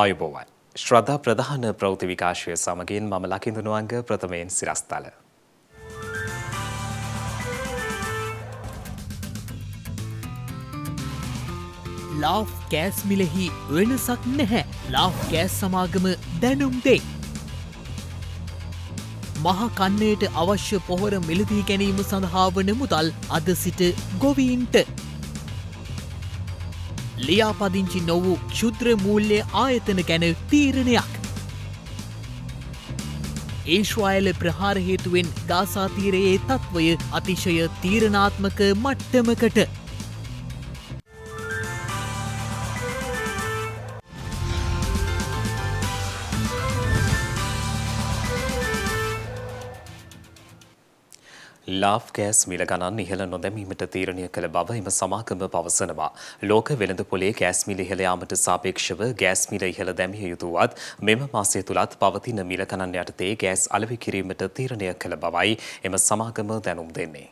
ආයුබෝවන් ශ්‍රද්ධා ප්‍රධාන ප්‍රෞති විකාශය සමගින් මම ලකිඳුනුවන්ග ප්‍රථමයෙන් සිරස්ථල. ලාව් කෑස් මිලෙහි වෙනසක් නැහැ ලාව් කෑස් සමාගම දැනුම් දෙයි. මහකන්නයට අවශ්‍ය පොහොර මිලදී ගැනීම සඳහා වන මුදල් අද සිට ගොවීන්ට ලියාපදිංචි නොවූ ක්ෂුද්‍ර මූල්‍ය ආයතන ගැන තීරණයක්. ඒශ්වායල ප්‍රහාර හේතුවෙන් ගාසාතීරයේ තත්ත්වය අතිශය තීරණාත්මක මට්ටමකට ලාෆ් ගෑස් මිල ගණන් ඉහළ නොදැමීමට තීරණය කළ බව එම සමාගම පවසනවා. ලෝක වෙළඳ පොලේ ගෑස් මිල ඉහළ යාමට සාපේක්ෂව ගෑස් මිල ඉහළ දැමිය යුතුවත් මෙම මාසය තුලත් පවතින මිල ගණන් යටතේ ගෑස් අලෙවි කිරීමට තීරණය කළ බවයි එම සමාගම දැනුම් දෙන්නේ.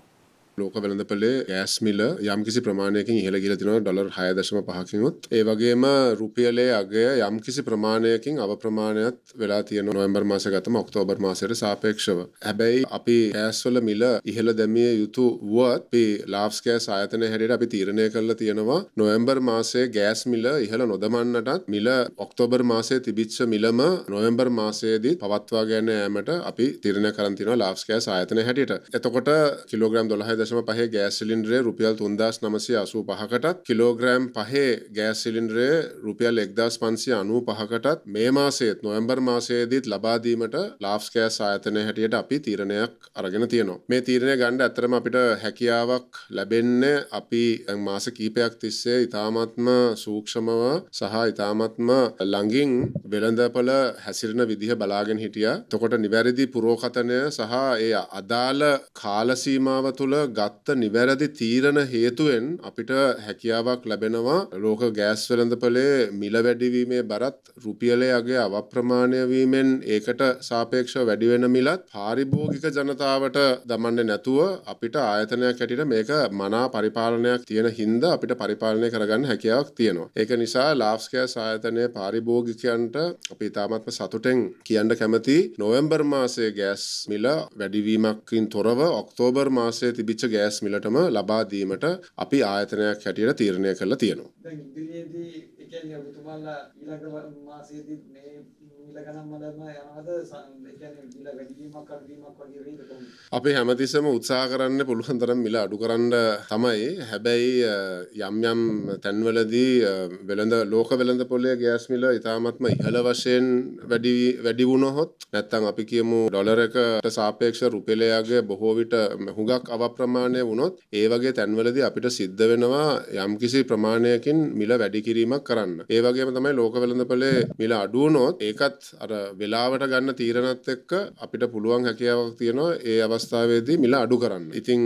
ලෝක වෙළඳපලේ ගෑස් මිල යම්කිසි ප්‍රමාණයකින් ඉහළ ගිල තින ඩොර් හයදශම පහකිනුත් ඒ වගේම රුපියලේ අගේ යම්කිසි ප්‍රමාණයකින් අප ප්‍රමාණයත් වෙලා තියෙන නොවම්බර් මාස ගතම ඔක්තෝබර් මාසයට සාපේක්ෂව හැබැයි අපි ඇස්වල මිල ඉහළ දැමිය යුතු වුවත් පි ලාස්කෑ සායතන හැඩට අපි තීරණය කරලා තියෙනවා නොවම්බර් මාසේ ගෑස් මිල ඉහළ නොදමන්නටත් මිල ඔක්තෝබර් මාසේ තිබිච්ච මිලම නොවම්බර් මාසේදී පවත්වා ගැන ඇමට අපි තිරණ කරන්තින ලාස්කෑ සායතන හැටියට එතකොට කිලෝග්‍රම් දොලහදශ දශම පහේ ගෑස් සිලින්ඩරේ රුපියල් තුන්දස් නමසය අසූ පහකටත් කිලෝග්‍රෑම් පහේ ගෑස් සිලින්ඩරේ රුපියල් එක්දස් පන්සිය අනූ පහකටත් මේ මාසේත් නොවම්බර් මාසයේදීත් ලබාදීමට ලාෆ්ස් කෑස් ආයතනය හැටියට අපි තීරණයක් අරගෙන තියෙනවා මේ තීරණය ගණ්ඩ ඇතරම අපිට හැකියාවක් ලැබෙන්න අපි මාස කීපයක් තිස්සේ ඉතාමත්ම සූක්ෂමව සහ ඉතාමත්ම ලඟින් වෙළඳපල හැසිරෙන විදිහ බලාගෙන හිටිය තොකොට නිවැරදි පුරෝකතනය සහ එය අදාළ කාලසීමාව තුළ ගත්ත නිවැරදි තීරණ හේතුවෙන් අපිට හැකියාවක් ලැබෙනවා ලෝක ගෑස් වෙළඳපලේ මිල වැඩිවීමේ බරත් රුපියලයගේ අවප්‍රමාණය වීමෙන් ඒකට සාපේක්ෂ වැඩිවෙන මිලත් පාරිභෝගික ජනතාවට දමන්න නැතුව අපිට ආයතනයක් හැටියට මේක මනා පරිපාලනයක් තියෙන හින්ද අපිට පරිපාලනය කරගන්න හැකියාවක් තියෙනවා. ඒක නිසා ලාස්කෑස් ආයතනය පාරිභෝගිකයන්ට අපි ඉතාමත්ම සතුටෙන් කියන්න කැමති නොවැම්බර් මාසේ ගෑස් මිල වැඩිවීමක්කින් තොරව ඔක්තෝබර් මාසය තිබිච ලැබිච්ච ගෑස් මිලටම ලබා දීමට අපි ආයතනයක් හැටියට තීරණය කරලා තියෙනවා. දැන් ඉදිරියේදී කියන්නේ ඔබතුමාලා ඊළඟ මාසයේදී මේ මීල ගණන් වලම යනවද ඒ කියන්නේ මීල වැඩි වීමක් අඩු වීමක් වගේ වෙයිද කොහොමද? අපි හැමතිස්සෙම උත්සාහ කරන්න පුළුවන් තරම් මිල අඩු කරන්න තමයි. හැබැයි යම් යම් තැන්වලදී වෙළඳ ලෝක වෙළඳ පොලේ ගෑස් මිල ඉතාමත්ම ඉහළ වශයෙන් වැඩි වැඩි වුණොත් නැත්තම් අපි කියමු ඩොලර් එකට සාපේක්ෂව රුපියලයාගේ බොහෝ විට හුඟක් අවප්‍රමාණය වුණොත් ඒ වගේ තැන්වලදී අපිට සිද්ධ වෙනවා යම්කිසි ප්‍රමාණයකින් මිල වැඩි කිරීමක් කරන්න කරන්න ඒවගේම තමයි ලෝක වෙළඳපලේ මිල අඩුවනොත් ඒකත් අර වෙලාවට ගන්න තීරණත් එක්ක අපිට පුළුවන් හැකියාවක් තියෙනවා ඒ අවස්ථාවේදී මිල අඩු කරන්න ඉතිං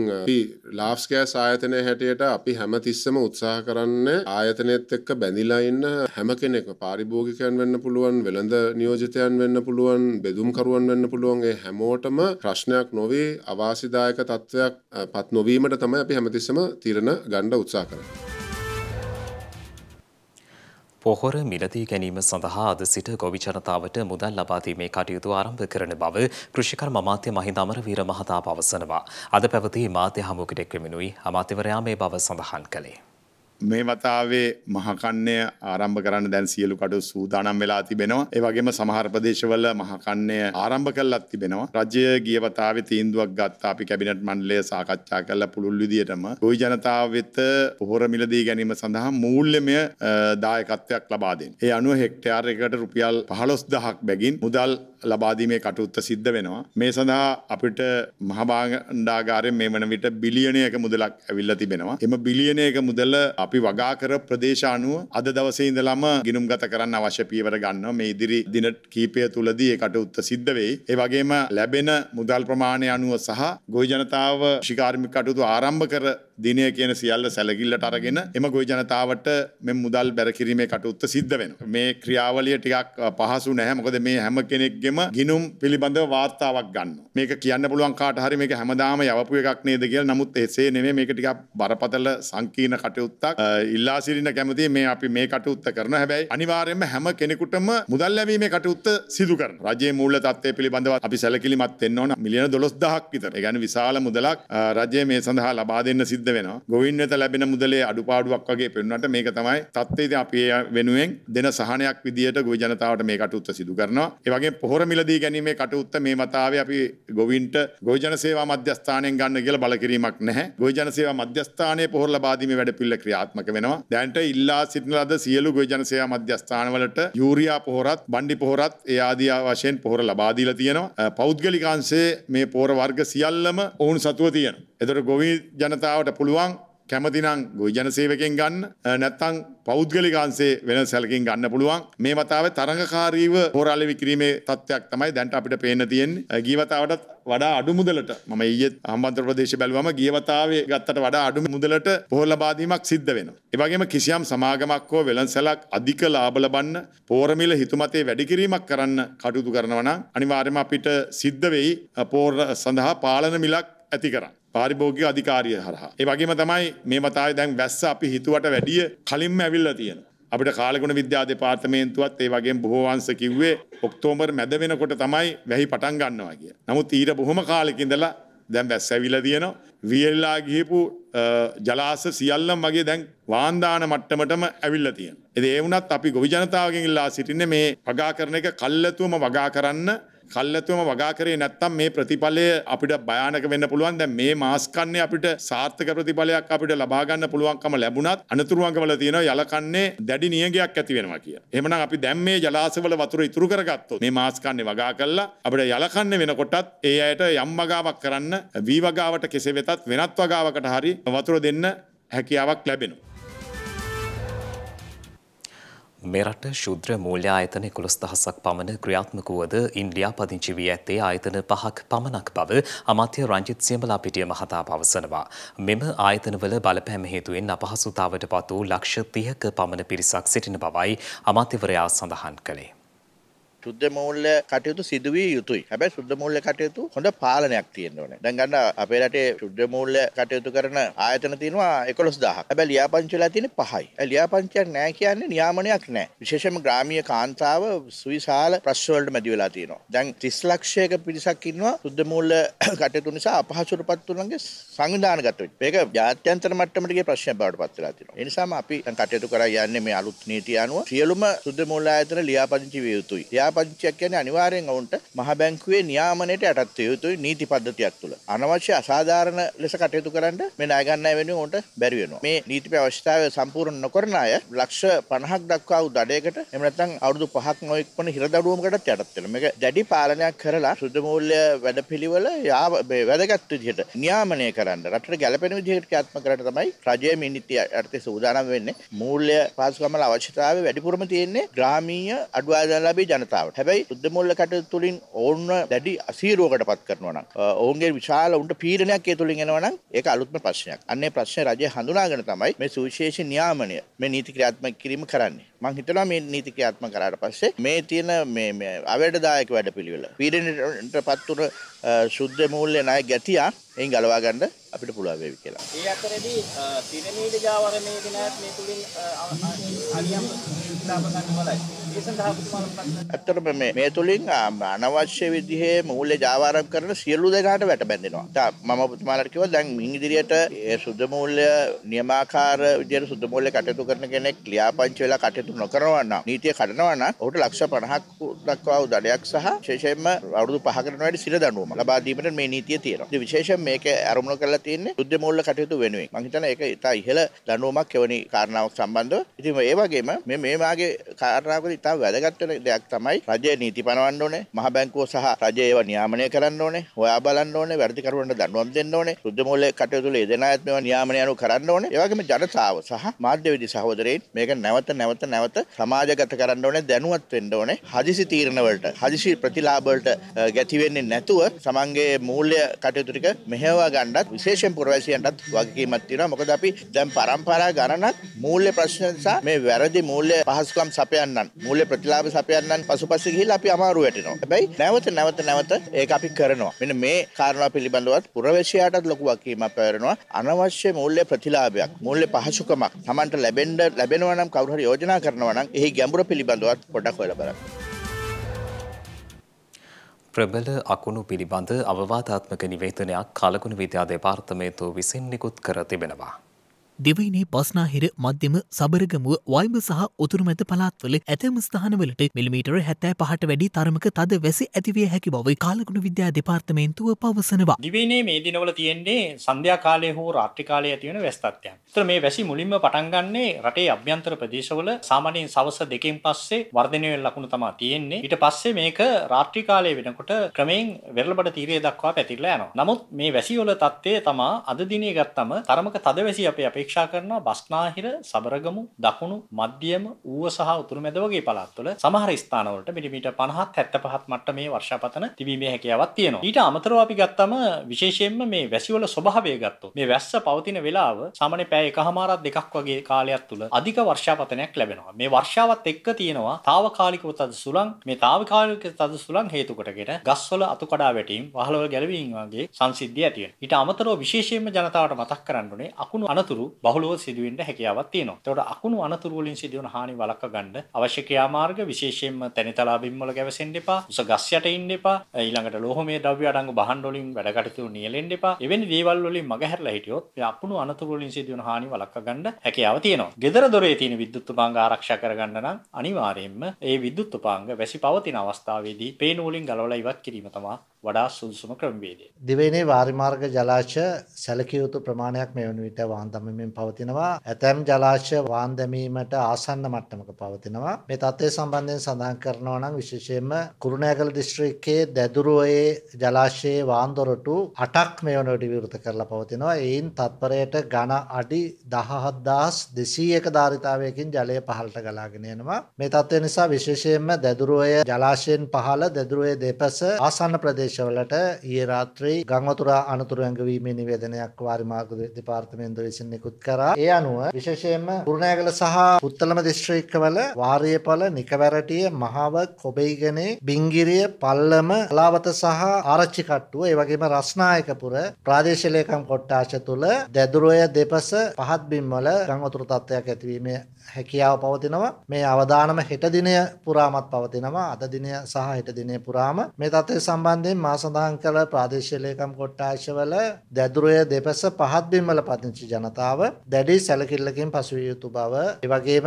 ලාස්කෑස් ආයතනය හැටියට අපි හැම තිස්සම උත්සාහ කරන්න ආයතනයත් එක්ක බැඳිලා ඉන්න හැම කෙනෙක් පාරිභෝගිකයන් වෙන්න පුළුවන් වෙළඳ නියෝජිතයන් වෙන්න පුළුවන් බෙදුම්කරුවන් වෙන්න පුළුවන්ගේ හැමෝටම ප්‍රශ්නයක් නොවේ අවාසිදායක තත්ත්වයක් පත් නොවීමට තමයි අපි හැමතිස්සම තීරණ ගණ්ඩ උත්සා කරන්නේ. පොහොර මිලදී ගැනීම සඳහා අද සිට ගොවි ජනතාවට මුදල් ලබාදීමේ කටයුතු ආරම්භ කරන බව කෘෂිකර්ම අමාත්‍ය මහින්ද අමරවීර මහතා පවසනවා. අද පැවති මාධ්‍ය හමුවකට එක්වෙමිනුයි අමාත්‍යවරයා මේ බව සඳහන් කළේ. මේ වතාවේ මහකන්නේ ආරම්භ කරන්න දැන් සියලු කඩු සූදානම් වෙලා තිබෙනවා. ඒ වගේම සමහර ප්‍රදේශවල මහකන්නේ ආරම්භ කළත් තිබෙනවා. රජය ගිය වතාවේ තීන්දුවක් ගත්තා අපි කැබිනට් මණ්ඩලය සාකච්ඡා කළ පුළුල් විදියටම ගොවි ජනතාව වෙත පොහොර මිලදී ගැනීම සඳහා මූල්‍යමය දායකත්වයක් ලබා දෙන්න. ඒ අනුව හෙක්ටයාර් එකකට රුපියල් 15000ක් බැගින් මුදල් ලබාදීමේ කටුත්ත සිද්ධ වෙනවා. මේ සඳහා අපිට මහභාණ්ඩාගාරයෙන් මේ වන විට බිලියනයක මුදලක් ඇවිල්ලා තිබෙනවා. එම බිලියනයක මුදල අපි වගා කර ප්‍රදේශ අනුව අද දවසේ ඉඳලම ගිනුම් ගත කරන්න අවශ්‍ය පියවර ගන්නවා. මේ ඉදිරි දින කීපය තුලදී ඒ කටුත්ත සිද්ධ වෙයි. ඒ වගේම ලැබෙන මුදල් ප්‍රමාණය අනුව සහ ගොවි ජනතාව ශිකාර්මික කටයුතු ආරම්භ කර දිනය කියන සියල්ල සැලකිල්ලට අරගෙන එම ගොයි ජනතාවට මෙ මුදල් බැරකිරීමේ කටයුත්ත සිද්ධ වෙන. මේ ක්‍රියාවලිය ටිකක් පහසු නැහැ මොකද මේ හැම කෙනෙක්ගෙම ගිනුම් පිළිබඳව වාර්තාවක් ගන්න. මේක කියන්න පුළුවන් කාට හරි මේක හැමදාම යවපු එකක් නේද කියලා නමුත් එසේ නෙමෙයි මේක ටිකක් බරපතල සංකීර්ණ කටයුත්තක් ඉල්ලා සිටින කැමති මේ අපි මේ කටයුත්ත කරන හැබැයි අනිවාර්යයෙන්ම හැම කෙනෙකුටම මුදල් ලැබීමේ කටයුත්ත සිදු කරන. රජයේ මූල්‍ය තත්ත්වය පිළිබඳව අපි සැලකිලිමත් වෙන්න ඕන මිලියන 12000ක් විතර. ඒ කියන්නේ විශාල මුදලක් රජය මේ සඳහා ලබා දෙන්න සිද්ධ සිද්ධ වෙනවා. ගොවින් වෙත ලැබෙන මුදලේ අඩුපාඩුවක් වගේ පෙන්වන්නට මේක තමයි තත්ත්වය. ඉතින් අපි වෙනුවෙන් දෙන සහනයක් විදියට ගොවි ජනතාවට මේ කටයුත්ත සිදු කරනවා. ඒ වගේම පොහොර මිලදී ගැනීමේ කටයුත්ත මේ වතාවේ අපි ගොවින්ට ගොවි ජන සේවා මධ්‍යස්ථානයෙන් ගන්න කියලා බලකිරීමක් නැහැ. ගොවි ජන සේවා මධ්‍යස්ථානයේ පොහොර ලබා දීමේ වැඩපිළිවෙල ක්‍රියාත්මක වෙනවා. දැනට ඉල්ලා සිටින ලද සියලු ගොවි ජන සේවා මධ්‍යස්ථානවලට යූරියා පොහොරත්, බණ්ඩි පොහොරත්, ඒ ආදී වශයෙන් පොහොර ලබා දීලා තියෙනවා. පෞද්ගලික අංශයේ මේ පොහොර වර්ග සියල්ලම ඔවුන් සතුව තියෙනවා. එතට ගොවි ජනතාවට පුළුවන් කැමතිනම් ගොයි ජනසේවකෙන් ගන්න නැත්තං පෞද්ගලිකාන්සේ වෙන සැලකින් ගන්න පුළුවන් මේ වතාව තරඟකාරීව හෝරාලි විකිරීමේ තත්ත්වයක් තමයි දැන්ට අපිට පේන තියෙන් ගීවතාවටත් වඩා අඩු මුදලට මම ඊයේත් හම්බන්තොට ප්‍රදේශය බැලුවම ගිය වතාවේ ගත්තට වඩා අඩු මුදලට පොහොර ලබා දීමක් සිද්ධ වෙනවා. ඒ වගේම කිසියම් සමාගමක් හෝ වෙළඳසැලක් අධික ලාභ ලබන්න පොහොර මිල හිතුමතේ වැඩි කිරීමක් කරන්න කටයුතු කරනවා නම් අනිවාර්යයෙන්ම අපිට සිද්ධ වෙයි පොහොර සඳහා පාලන මිලක් ඇති කරන්න. පාරිභෝගික අධිකාරිය හරහා. ඒ වගේම තමයි මේ වතාවේ දැන් වැස්ස අපි හිතුවට වැඩිය කලින්ම ඇවිල්ලා තියෙනවා. අපිට කාලගුණ විද්‍යා දෙපාර්තමේන්තුවත් ඒ වගේම බොහෝ අංශ කිව්වේ ඔක්තෝබර් මැද වෙනකොට තමයි වැහි පටන් ගන්නවා කියලා. නමුත් ඊට බොහොම කාලෙක ඉඳලා දැන් වැස්ස ඇවිල්ලා තියෙනවා. වියල්ලා ගිහපු ජලාශ සියල්ලම වගේ දැන් වාන්දාන මට්ටමටම ඇවිල්ලා තියෙනවා. ඉතින් ඒ වුණත් අපි ගොවි ජනතාවගෙන් ඉල්ලා සිටින්නේ මේ වගා කරන එක කල්ැතුවම වගා කරන්න කල්ලතුම වගා කරේ නැත්තම් මේ ප්‍රතිඵලය අපිට භයානක වෙන්න පුළුවන් දැන් මේ මාස් කන්නේ අපිට සාර්ථක ප්‍රතිඵලයක් අපිට ලබා ගන්න පුළුවන්කම ලැබුණත් අනතුරු අංගවල තියෙන යල කන්නේ දැඩි නියඟයක් ඇති වෙනවා කිය. එහෙමනම් අපි දැන් මේ ජලාශවල වතුර ඉතුරු කරගත්තොත් මේ මාස් කන්නේ වගා කරලා අපිට යල කන්නේ වෙනකොටත් ඒ අයට යම් වගාවක් කරන්න වී වගාවට කෙසේ වෙතත් වෙනත් වගාවකට හරි වතුර දෙන්න හැකියාවක් ලැබෙනවා. මෙරට ශුද්‍ර මූල්‍ය ආයතන එකොළොස් දහසක් පමණ ක්‍රියාත්මක වුවද ඉන්ඩියා පදිංචි වී ඇත්තේ ආයතන පහක් පමණක් බව අමාත්‍ය රංජිත් සියඹලා පිටිය මහතා පවසනවා. මෙම ආයතනවල බලපෑම හේතුවෙන් අපහසුතාවට පත් වූ ලක්ෂ තිහක පමණ පිරිසක් සිටින බවයි අමාත්‍යවරයා සඳහන් කළේ. සුද්ධ මූල්‍ය කටයුතු සිදුවිය යුතුයි. හැබැයි සුද්ධ මූල්‍ය කටයුතු හොඳ පාලනයක් තියෙන්න ඕනේ. දැන් ගන්න අපේ රටේ සුද්ධ මූල්‍ය කටයුතු කරන ආයතන තියෙනවා 11000ක්. හැබැයි ලියාපදිංචිලා තියෙන්නේ 5යි. ඒ ලියාපදිංචියක් නැහැ කියන්නේ නියාමනයක් නැහැ. විශේෂයෙන්ම ග්‍රාමීය කාන්තාව සුවිශාල ප්‍රශ්න වලට මැදි වෙලා තියෙනවා. දැන් 30 ලක්ෂයක පිරිසක් ඉන්නවා සුද්ධ මූල්‍ය කටයුතු නිසා අපහසුතාවපත් උනන්ගේ සංවිධානගත වෙච්ච. මේක ජාත්‍යන්තර මට්ටමට ගිය ප්‍රශ්නයක් බවට පත් වෙලා තියෙනවා. ඒ නිසාම අපි කටයුතු කරා යන්නේ මේ අලුත් නීතිය අනුව සියලුම සුද්ධ මූල්‍ය ආයතන ලියාපදිංචි විය යුතුයි. ලියා ක්‍රියාපදිංචියක් කියන්නේ අනිවාර්යෙන් ඔවුන්ට මහ බැංකුවේ නියාමනයට යටත් විය යුතුයි නීති පද්ධතියක් තුළ. අනවශ්‍ය අසාධාරණ ලෙස කටයුතු කරන්න මේ ණය ගන්නය වෙනුවෙන් ඔවුන්ට බැරි වෙනවා. මේ නීතිපය අවශ්‍යතාවය සම්පූර්ණ නොකරන අය ලක්ෂ 50ක් දක්වා වූ දඩයකට එහෙම නැත්නම් අවුරුදු 5ක් නොඉක්මන හිරදඬුවමකටත් යටත් වෙනවා. මේක දැඩි පාලනයක් කරලා සුද්ධ මූල්‍ය වැඩපිළිවෙල වැදගත් විදිහට නියාමනය කරන්න රටට ගැලපෙන විදිහට ක්‍රියාත්මක කරන්න තමයි රජයේ මේ නීතිය යටතේ සූදානම් වෙන්නේ. මූල්‍ය පාසුකම් වල අවශ්‍යතාවය වැඩිපුරම තියෙන්නේ ග්‍රාමීය අඩුආදායම් ලාභී ජනතාව. වෙලාවට. හැබැයි සුද්ධ මුල්ල කටයුතු තුලින් ඔවුන්ව දැඩි අසීරුවකට පත් කරනවා නම් ඔවුන්ගේ විශාල උන්ට පීඩනයක් ඒ තුලින් එනවා නම් ඒක අලුත්ම ප්‍රශ්නයක්. අන්නේ ප්‍රශ්නේ රජය හඳුනාගෙන තමයි මේ සුවිශේෂී නියාමනය මේ නීති ක්‍රියාත්මක කිරීම කරන්නේ. මං හිතනවා මේ නීති ක්‍රියාත්මක කරාට පස්සේ මේ තියෙන මේ මේ අවැඩදායක වැඩපිළිවෙල පීඩනයට පත් වුණ සුද්ධ මූල්‍ය ණය ගැටියා එයින් ගලවා ගන්න අපිට පුළුවන් වෙවි කියලා. ඒ අතරේදී පිරමීඩ ජාවරණයේ දිනත් මේ තුලින් අලියම් දාප ගන්න බලයි. ඒ සඳහා පුතුමාලා ප්‍රශ්න. ඇත්තටම මේ මේ තුලින් අනවශ්‍ය විදිහේ මූල්‍ය ජාවාරම් කරන සියලු දෙනාට වැටබැඳෙනවා. මම පුතුමාලාට කිව්වා දැන් මින් ඉදිරියට ඒ සුද්ධ මූල්‍ය නියමාකාර විදිහට සුද්ධ මූල්‍ය කටයුතු කරන කෙනෙක් ක්‍රියාපංච වෙලා කටයුතු නොකරනවා නම් නීතිය කඩනවා නම් ඔහුට ලක්ෂ 50ක් දක්වා දඩයක් සහ විශේෂයෙන්ම අවුරුදු 5කට වැඩි සිර දඬුවම ලබා දීමට මේ නීතිය තියෙනවා. ඉතින් විශේෂයෙන් මේක අරමුණු කරලා තියෙන්නේ යුද්ධ මූල්‍ය කටයුතු වෙනුවෙන්. මම හිතන්නේ ඒක ඉතා ඉහළ දැනුමක් කෙවණි කාරණාවක් සම්බන්ධව. ඉතින් ඒ වගේම මේ මේ මාගේ කාරණාවකදී ඉතා වැදගත් වෙන දෙයක් තමයි රජයේ නීති පනවන්න ඕනේ, මහ බැංකුව සහ රජය ඒවා නියාමනය කරන්න ඕනේ, හොයා බලන්න ඕනේ, වැඩිකරුවන්ට දැනුවම් දෙන්න ඕනේ, යුද්ධ මූල්‍ය කටයුතු වල යෙදෙන අයත් මේවා නියාමනය අනුව කරන්න ඕනේ. ඒ වගේම ජනතාව සහ මාධ්‍යවේදී සහෝදරයින් මේක නැවත නැවත නැවත සමාජගත කරන්න ඕනේ, දැනුවත් වෙන්න ඕනේ. හදිසි තීරණ වලට, හදිසි ප්‍රතිලාභ වලට ගැති වෙන්නේ නැතුව සමන්ගේ මූල්‍ය කටයුතු ටික මෙහෙවා ගන්නත් විශේෂ විශේෂෙන් පුරවැසියන්ටත් වගකීමක් තියෙනවා. මොකද අපි දැන් પરම්පරා ගණනක් මූල්‍ය ප්‍රශ්න නිසා මේ වැරදි මූල්‍ය පහසුකම් සපයන්නන් මූල්‍ය ප්‍රතිලාභ සපයන්නන් පසුපස්සේ ගිහිල්ලා අපි අමාරු වැටෙනවා. හැබැයි නැවත නැවත නැවත ඒක අපි කරනවා. මෙන්න මේ කාරණා පිළිබඳවත් පුරවැසියාටත් ලොකු වගකීමක් පැවරෙනවා. අනවශ්‍ය මූල්‍ය ප්‍රතිලාභයක්, මූල්‍ය පහසුකමක් Tamanට ලැබෙන්න ලැබෙනවා නම් කවුරු හරි යෝජනා කරනවා නම් එහි ගැඹුර පිළිබඳවත් පොඩ්ඩක් හොයලා බලන්න. ප්‍රබල අකුණු පිළිබඳ අවවාධාත්මක නිවේදනයක් කලකුණු විද්‍යා දෙපාර්තමේන්තුව විසින් නිකුත් කර තිබෙනවා. දෙවයිනේ පස්නාහිර මධ්‍යම සබරගමුව වයිඹ සහ උතුරුමැත පලාත්වල ඇතම ස්ථානවලට මිලිමීටර හැත්තෑ පහට වැඩි තරමක තද වැසි ඇතිවිය හැකි බව කාලගුණ විද්‍යා දෙපාර්තමේන්තුව පවසනවා. දිවනේ මේ දිනවල තියෙන්නේ සන්ධ්‍යා කාලය හෝ රාත්‍රි කාලය ඇතිවන වැස්තත්වයන්. තර මේ වැසි මුලින්ම පටන්ගන්නේ රටේ අභ්‍යන්තර ප්‍රදේශවල සාමාන්‍යයෙන් සවස දෙකෙන් පස්සේ වර්ධනය වෙන ලකුණු තමා තියෙන්නේ. ඊට පස්සේ මේක රාත්‍රි කාලය වෙනකොට ක්‍රමයෙන් වෙරළබඩ තීරය දක්වා පැතිරලා යනවා. නමුත් මේ වැසිවල තත්ත්වය තමා අද දිනේ ගත්තම තරමක තද වැසි අපේ අපේ අපේක්ෂා කරනවා බස්නාහිර, සබරගමු, දකුණු, මධ්‍යම, ඌව සහ උතුරුමැද වගේ පළාත්වල සමහර ස්ථානවලට මිලිමීටර් 50ත් 75ත් මට්ටමේ වර්ෂාපතන තිබීමේ හැකියාවක් තියෙනවා. ඊට අමතරව අපි ගත්තම විශේෂයෙන්ම මේ වැසිවල ස්වභාවය ගත්තොත් මේ වැස්ස පවතින වෙලාව සාමාන්‍ය පැය එකහමාරක් දෙකක් වගේ කාලයක් තුල අධික වර්ෂාපතනයක් ලැබෙනවා. මේ වර්ෂාවත් එක්ක තියෙනවා తాවකාලිකව තද සුළං. මේ తాවකාලික තද සුළං හේතු කොටගෙන ගස්වල අතු කඩා වැටීම්, වහලවල ගැලවීම් වගේ සංසිද්ධිය ඇති වෙනවා. ඊට අමතරව විශේෂයෙන්ම ජනතාවට මතක් කරන්න ඕනේ අකුණු අනතුරු බහුලව සිදුවෙන්න හැකියාවක් තියෙනවා. එතකොට අකුණු අනතුරු වලින් සිදුවන හානි වළක්වා ගන්න අවශ්‍ය ක්‍රියාමාර්ග විශේෂයෙන්ම තනිතලා බිම් වල ගැවසෙන්න එපා. උස ගස් යට ඉන්න එපා. ඊළඟට ලෝහමය ද්‍රව්‍ය අඩංගු බහන් වලින් වැඩ කටයුතු නියැලෙන්න එපා. එවැනි දේවල් වලින් මගහැරලා හිටියොත් මේ අකුණු අනතුරු වලින් සිදුවන හානි වළක්වා ගන්න හැකියාව තියෙනවා. ගෙදර දොරේ තියෙන විද්‍යුත් උපාංග ආරක්ෂා කරගන්න නම් අනිවාර්යයෙන්ම ඒ විද්‍යුත් උපාංග වැසි පවතින අවස්ථාවේදී පේනූලින් ගලවලා ඉවත් කිරීම තමයි වඩා සුදුසුම ක්‍රමවේදය. දිවයිනේ වාරිමාර්ග ජලාශය සැලකිය යුතු ප්‍රමාණයක් මේ වන විට වාන් දමමින් පවතිනවා. ඇතැම් ජලාශය වාන් දැමීමට ආසන්න මට්ටමක පවතිනවා. මේ තත්ත්වය සම්බන්ධයෙන් සඳහන් කරනවා නම් විශේෂයෙන්ම කුරුණෑගල දිස්ත්‍රික්කයේ දැදුරුවයේ ජලාශයේ වාන්දොරටු අටක් මේ වනට විවෘත කරලා පවතිනවා. එයින් තත්පරයට ගණ අඩි දහහත්දාස් දෙසීයක ධාරිතාවයකින් ජලය පහලට ගලාගෙන යනවා. මේ තත්ත්වය නිසා විශේෂයෙන්ම දැදුරුවය ජලාශයෙන් පහළ දැදුරුවය දෙපස ආසන්න ප්‍රදේශ ප්‍රදේශවලට ඊයේ රාත්‍රී ගංවතුර අනතුරු ඇඟවීමේ නිවේදනයක් වාරි මාර්ග දෙපාර්තමේන්තුව විසින් නිකුත් කරා. ඒ අනුව විශේෂයෙන්ම කුරුණෑගල සහ පුත්තලම දිස්ත්‍රික්කවල වාරියපල, නිකවැරටිය, මහව, කොබෙයිගනේ, බිංගිරිය, පල්ලම, කලාවත සහ ආරච්චි කට්ටුව, ඒ වගේම රස්නායකපුර ප්‍රාදේශීය ලේකම් කොට්ටාශ තුල දැදුරය දෙපස පහත් බිම්වල ගංවතුර තත්ත්වයක් ඇතිවීමේ හැකියාව පවතිනවා මේ අවදානම හෙට දිනය පුරාමත් පවතිනවා අද දිනය සහ හෙට දිනය පුරාම මේ තත්ත්වය සම්බන්ධයෙන් මා සඳහන් කළ ප්‍රාදේශීය ලේකම් කොට්ටාශවල දැදුරය දෙපස පහත් බිම්වල පදිංචි ජනතාව දැඩි සැලකිල්ලකින් පසුවිය යුතු බව ඒ වගේම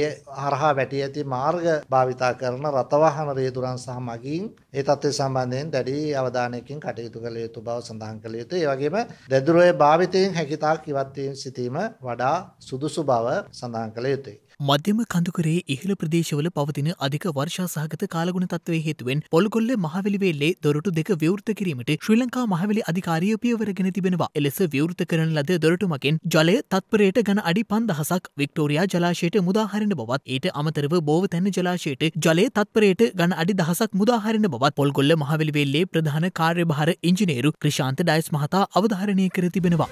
ඒ හරහා වැටී ඇති මාර්ග භාවිතා කරන රතවාහන රියදුරන් සහ මගින් ඒ தත්ත්වය සම්බන්ධයෙන් දැඩි අවධානයකින් කටයුතු කළ යුතු බව සඳහන් කළ යුතුයි. ඒ වගේම දැදුරේ භාවිතයෙන් හැකියතාක් ඉවත් වීම සිටීම වඩා සුදුසු බව සඳහන් කළ යුතුයි. මධ්‍යම කඳුකරේ ඉහළ ප්‍රදේශවල පවතින අධික වර්ෂා සහගත කාලගුණ තත්වය හේතුවෙන් පොල්ගොල්ල මහවැලිවේල්ලේ දොරටු දෙක විවෘත කිරීමට ශ්‍රී ලංකා මහවැලි අධිකාරිය පියවරගෙන තිබෙනවා. එලෙස විවෘත කරන ලද දොරටුමකින් ජලය තත්පරයට ඝන අඩි 5000ක් වික්ටෝරියා ජලාශයට මුදා හරින බවත් ඊට අමතරව බෝවතැන්න ජලාශයට ජලය තත්පරයට ඝන අඩි දහසක් මුදා හරින බවත් පොල්ගොල්ල මහවැලිවේල්ලේ ප්‍රධාන කාර්යභාර ඉංජිනේරු ක්‍රිෂාන්ත ඩයස් මහතා අවධාරණය කර තිබෙනවා.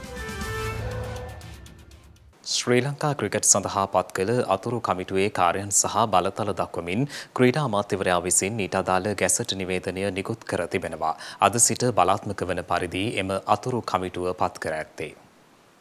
ශ්‍රී ලංකා ක්‍රිකට් සඳහා පත් කළ අතුරු කමිටුවේ කාර්යයන් සහ බලතල දක්වමින් ක්‍රීඩා අමාත්‍යවරයා විසින් ඊට අදාළ ගැසට් නිවේදනය නිකුත් කර තිබෙනවා. අද සිට බලාත්මක වන පරිදි එම අතුරු කමිටුව පත් කර ඇත්තේ.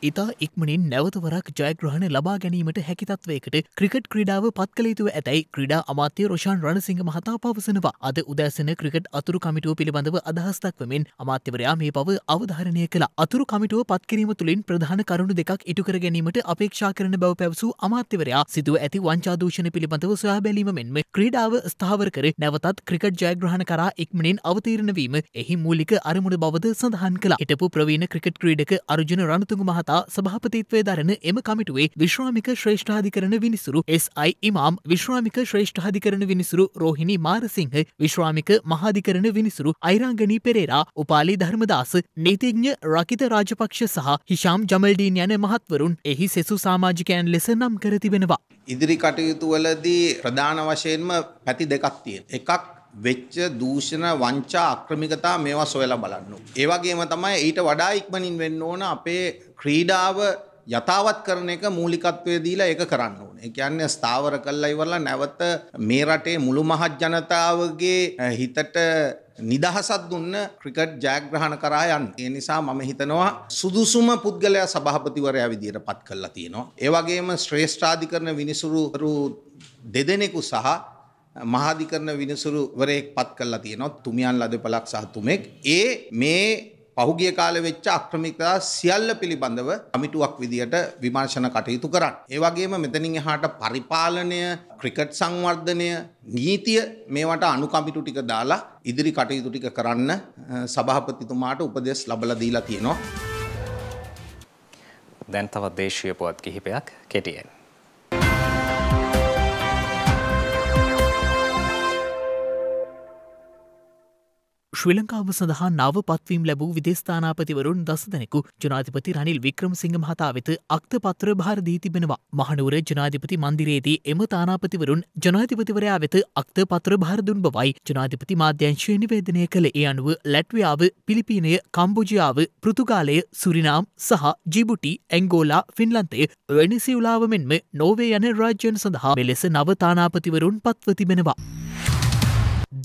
ඉතා ඉක්මනින් නැවතවරක් ජයග්‍රහණ ලබා ගැනීමට හැකිතත්වයකට ක්‍රිකට් ක්‍රඩාව පත් කළේතුව ඇතැයි ක්‍රඩා අමාත්‍ය රෝෂන් රණසිංහ මහතා පවසනවා අද උදෑසන ක්‍රිකට් අතුරු කමිටුව පිළිබඳව අදහස්තක්වමින් අමාත්‍යවරයා මේ පව අවධාරණය කළ අතුරු කමිටුව පත්කිරීම තුළින් ප්‍රධාන කරුණු දෙකක් ඉටුකර ගැනීමට අපේක්ෂා කරන බව පැවසූ අමාත්‍යවරයා සිදුව ඇති වංචාදූෂණ පිළිබඳව සොයා බැලීම මෙන්ම ක්‍රීඩාව ස්ථාවර කර නැවතත් ක්‍රිකට් ජයග්‍රහණ කරා ඉක්මනින් අවතීරණ වීම එහි මූලික අරමුණ බවද සඳහන් කළ හිටපු ප්‍රවීණ ක්‍රිකට් ක්‍රීඩක අර්ජුන රණතුංග මහතා සඳහා සභාපතිත්වය දරන එම කමිටුවේ විශ්‍රාමික ශ්‍රේෂ්ඨාධිකරන විනිසුරු SI ඉමාම් විශ්‍රාමික ශ්‍රේෂ්ඨාධිකරන විනිසුරු රෝහිණි මාරසිංහ විශ්‍රාමික මහාධිකරන විනිසුරු අයිරංගනී පෙරේරා උපාලි ධර්මදාස නීතිඥ රකිත රාජපක්ෂ සහ හිෂාම් ජමල්ඩීන් යන මහත්වරුන් එහි සෙසු සාමාජිකයන් ලෙස නම් කර තිබෙනවා. ඉදිරි කටයුතු වලදී ප්‍රධාන වශයෙන්ම පැති දෙකක් තියෙන. එකක් වෙච්ච දූෂණ වංචා අක්‍රමිකතා මේවා සොයලා බලන්න. ඒ වගේම තමයි ඊට වඩා ඉක්මනින් වෙන්න ඕන අපේ ක්‍රීඩාව යථාවත් කරන එක මූලිකත්වය දීලා ඒක කරන්න ඕනේ. ඒ කියන්නේ ස්ථාවර කළා ඉවරලා නැවත මේ රටේ මුළු මහත් ජනතාවගේ හිතට නිදහසක් දුන්න ක්‍රිකට් ජයග්‍රහණ කරා යන්න. ඒ නිසා මම හිතනවා සුදුසුම පුද්ගලයා සභාපතිවරයා විදියට පත් කරලා තියෙනවා. ඒ වගේම ශ්‍රේෂ්ඨාධිකරණ විනිසුරුවරු දෙදෙනෙකු සහ මහාධිකරණ විනිසුරුවරයෙක් පත් කරලා තියෙනවා තුමියන් ලද පලක් සහ තුමෙක් ඒ මේ පහුගිය කාල වෙච්ච අක්‍රමිකතා සියල්ල පිළිබඳව අමිටුවක් විදියට විමර්ශන කටයුතු කරන්න. ඒ වගේම මෙතනින් එහාට පරිපාලනය, ක්‍රිකට් සංවර්ධනය, නීතිය මේවට අනුකමිටු ටික දාලා ඉදිරි කටයුතු ටික කරන්න සභාපතිතුමාට උපදෙස් ලබලා දීලා තියෙනවා. දැන් තවත් දේශීය පුවත් කිහිපයක් කෙටියෙන්. ශ්‍රී ලංකාව සඳහා නව පත්වීම් ලැබූ විදේස්ථානාපතිවරුන් දසදනෙකු ජනාධිපති රනිල් වික්‍රමසිංහ මහතා වෙත අක්තපත්‍ර භාර දී තිබෙනවා. මහනුවර ජනාධිපති මන්දිරයේදී එම තානාපතිවරුන් ජනාධිපතිවරයා වෙත අක්තපත්‍ර භාර දුන් බවයි ජනාධිපති මාධ්‍යංශය නිවේදනය කළ ඒ අනුව ලැට්වියාව, පිලිපීනය, කම්බෝජියාව, පෘතුගාලය, සුරිනාම් සහ ජිබුටි, ඇංගෝලා, ෆින්ලන්තය, වෙනිසිවුලාව මෙන්ම නෝවේ යන රාජ්‍යන් සඳහා මෙලෙස නව තානාපතිවරුන් පත්ව තිබෙනවා.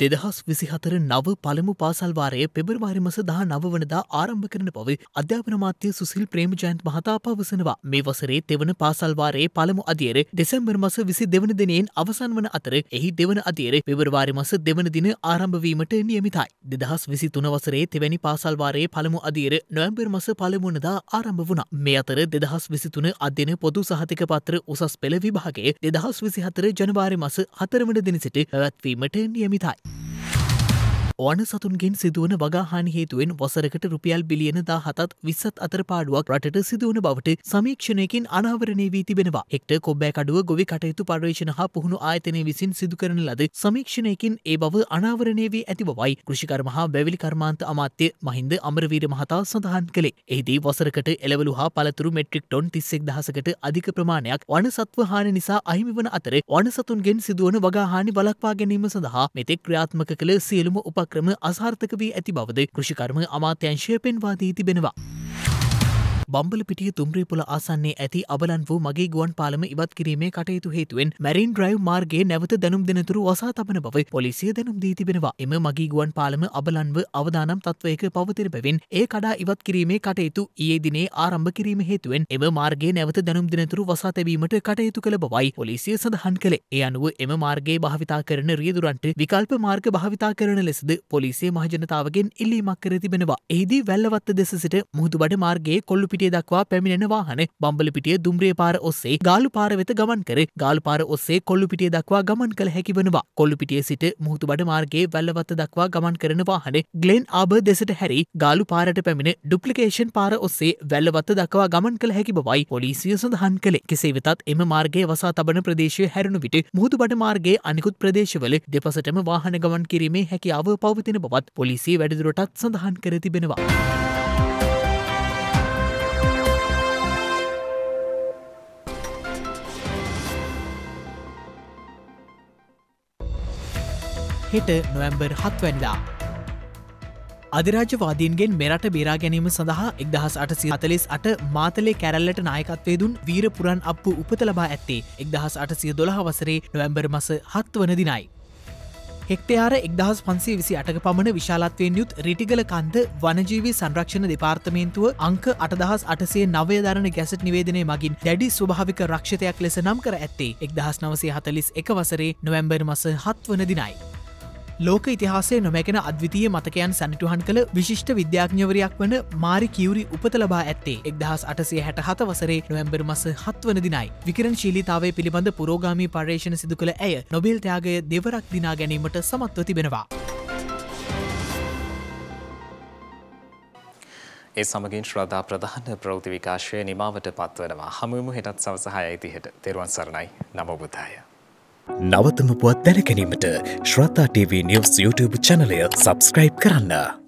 දෙදහස් විසිහතර නව පළමු පාසල්වාරය පෙබරවාරි මස දහ නව වනදා ආරම්භ කරන පව අධ්‍යාපන මාත්‍ය සුසිල් ප්‍රේම ජයන්ත් මහතා පවසනවා මේ වසරේ තෙවන පාසල්වාරයේ පළමු අධියර දෙසැම්බර් මස විසි දෙවන දිනයෙන් අවසන් වන අතර එහි දෙවන අධියර පෙබරවාරි මස දෙවන දින ආරම්භවීමට නියමිතයි. දෙදහස් විසි තුන වසරේ තෙවැනි පාසල්වාරයේ පළමු අධියර නොවැම්බර් මස පළමුනදා ආරම්භ වුණා. මේ අතර දෙදහස් විසිතුන අධ්‍යන පොදු සහතික පත්‍ර උසස් පෙළ විභාගේ දෙදහස් විසිහතර ජනවාරි මස හතරවන දින සිට පැවැත්වීමට නියමිතයි. වන සතුන්ගෙන් සිදුවන වගාහානි හේතුවෙන් වසරකට රුපියල් බිලියන දා හතත් විස්සත් අතර පාඩුවක් රටට සිදුවන බවට සමීක්ෂණයකින් අනාවරණය වී තිබෙනවා එක්ට කොබ්බෑකඩුව ගොවි කටයුතු පර්ේෂණ හා පුහුණු ආයතනය විසින් සිදුකරන ලද සමීක්ෂණයකින් ඒ බව අනාවරණය වී ඇතිවයි කෘෂිකර්ම හා වැවිලි කර්මාන්ත අමාත්‍ය මහින්ද අමරවීර මහතා සඳහන් කළේ එහිදී වසරකට එලවලු හා පළතුරු මෙට්‍රික් ටොන් තිස්සෙක් දහසකට අධික ප්‍රමාණයක් වන සත්වහාන නිසා අහිමි වන අතර වන සතුන්ගෙන් සිදුවන වගාහානි බලක්වා ගැනීම සඳහා මෙතෙක් ක්‍රියාත්මක කළ සියලුම උපක් ක්‍රම අසාර්ථක වී ඇති බවද කෘෂිකර්ම අමාත්‍යංශය පෙන්වාදී තිබෙනවා. බම්බලපිටිය තුම්රේපුල ආසන්නේ ඇති අබලන් වූ මගේ ගුවන් පාලම ඉවත් කිරීමේ කටයුතු හේතුවෙන් මැරින් ඩ්‍රයිව් මාර්ගයේ නැවත දැනුම් දෙනතුරු වසා තබන බව පොලිසිය දැනුම් දී තිබෙනවා. එම මගේ ගුවන් පාලම අබලන්ව අවදානම් තත්වයක පවතින බැවින් ඒ කඩා ඉවත් කිරීමේ කටයුතු ඊයේ දිනේ ආරම්භ කිරීම හේතුවෙන් එම මාර්ගයේ නැවත දැනුම් දෙනතුරු වසා තැබීමට කටයුතු කළ බවයි පොලිසිය සඳහන් කළේ. ඒ අනුව එම මාර්ගයේ භාවිතා කරන රියදුරන්ට විකල්ප මාර්ග භාවිතා කරන ලෙසද පොලිසිය මහජනතාවගෙන් ඉල්ලීමක් කර තිබෙනවා. එහිදී වැල්ලවත්ත දෙස සිට මුහුදුබඩ මාර්ගයේ කොල්ලුපිට බම්බලපිටිය දක්වා පැමිණෙන වාහන බම්බලපිටිය දුම්රිය පාර ඔස්සේ ගාලු පාර වෙත ගමන් කර ගාලු පාර ඔස්සේ කොල්ලුපිටිය දක්වා ගමන් කළ හැකි වනවා. කොල්ලුපිටිය සිට මුහුතුබඩ මාර්ගයේ වැල්ලවත්ත දක්වා ගමන් කරන වාහන ග්ලෙන් අබ දෙසට හැරි ගාලු පාරට පැමිණ ඩුප්ලිකේෂන් පාර ඔස්සේ වැල්ලවත්ත දක්වා ගමන් කළ හැකි බවයි පොලිසිය සඳහන් කළේ. කෙසේ වෙතත් එම මාර්ගයේ වසා තබන ප්‍රදේශය හැරුණු විට මුහුදුබඩ මාර්ගයේ අනිකුත් ප්‍රදේශවල දෙපසටම වාහන ගමන් කිරීමේ හැකියාව පවතින බවත් පොලිසිය වැඩිදුරටත් සඳහන් කර තිබෙනවා. හෙට නොවැම්බර් හත්වැනිදා. අධිරාජවාදීන්ගෙන් මෙරට බේරා ගැනීම සඳහා එක්දහස් අටසි අතලෙස් අට මාතලේ කැරල්ලට නායකත්වේ දුන් වීරපුරන් අප්පු උපත ලබා ඇත්තේ එක්දහස් අටසිය දොළහ වසරේ නොවැම්බර් මස හත් වන දිනයි. හෙක්ටයාර එක්දහස් පන්සේ විසි අටක පමණ විශාලත්වයෙන් යුත් රිටිගල කන්ද වනජීවී සංරක්ෂණ දෙපාර්තමේන්තුව අංක අටදහස් අටසේ නවය දරණ ගැසට නිවේදනය මගින් දැඩි ස්වභාවික රක්ෂතයක් ලෙස නම් කර ඇත්තේ එක්දහස් නවසේ හතලිස් එක වසරේ නොවැම්බර් මස හත් වන දිනයි. ලෝක ඉතිහාසේ නොමැකෙන අද්විතය මතකයන් සැනිටුහන් කළ විශිෂ්ට විද්‍යාඥවරයක් වන මාරි කිවරි උපතලබා ඇත්තේ එක්දහස් අටසේ හැට හත වසරේ නොවැම්බර් මස හත්වන දිනයි විකරන් ශීලිතාවේ පිළිබඳ පුරෝගාමී පර්ේෂණ සිදු කළ ඇය නොබෙල් තයාගය දෙවරක් දිනා ගැනීමට සමත්ව තිබෙනවා. ඒ සමගින් ශ්‍රද්ධා ප්‍රධාන ප්‍රෞති විකාශය නිමාවට පත්වනවා හමුවම හෙටත් සවසහය ඇතිහට තෙරුවන් සරණයි නමබුදාය. නවතම පුවත් දැනකැනීමට ශ්‍රතා TV නිවස් YouTube චනලය සබස්ක්‍රයිබ් කරන්න.